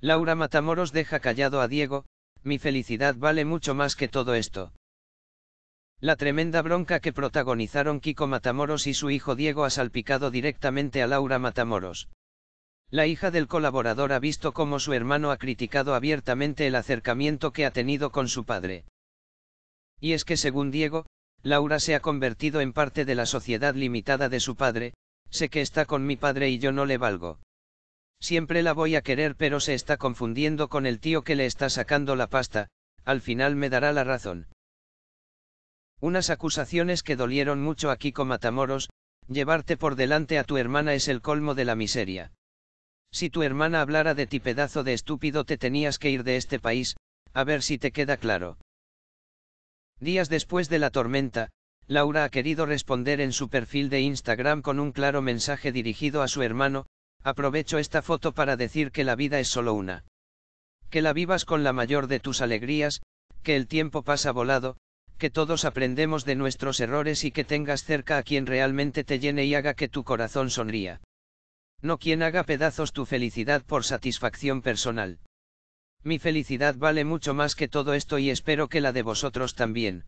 Laura Matamoros deja callado a Diego, mi felicidad vale mucho más que todo esto. La tremenda bronca que protagonizaron Kiko Matamoros y su hijo Diego ha salpicado directamente a Laura Matamoros. La hija del colaborador ha visto cómo su hermano ha criticado abiertamente el acercamiento que ha tenido con su padre. Y es que según Diego, Laura se ha convertido en parte de la sociedad limitada de su padre, sé que está con mi padre y yo no le valgo. Siempre la voy a querer pero se está confundiendo con el tío que le está sacando la pasta, al final me dará la razón. Unas acusaciones que dolieron mucho aquí con Matamoros, llevarte por delante a tu hermana es el colmo de la miseria. Si tu hermana hablara de ti pedazo de estúpido te tenías que ir de este país, a ver si te queda claro. Días después de la tormenta, Laura ha querido responder en su perfil de Instagram con un claro mensaje dirigido a su hermano, Aprovecho esta foto para decir que la vida es solo una. Que la vivas con la mayor de tus alegrías, que el tiempo pasa volado, que todos aprendemos de nuestros errores y que tengas cerca a quien realmente te llene y haga que tu corazón sonría. No quien haga pedazos tu felicidad por satisfacción personal. Mi felicidad vale mucho más que todo esto y espero que la de vosotros también.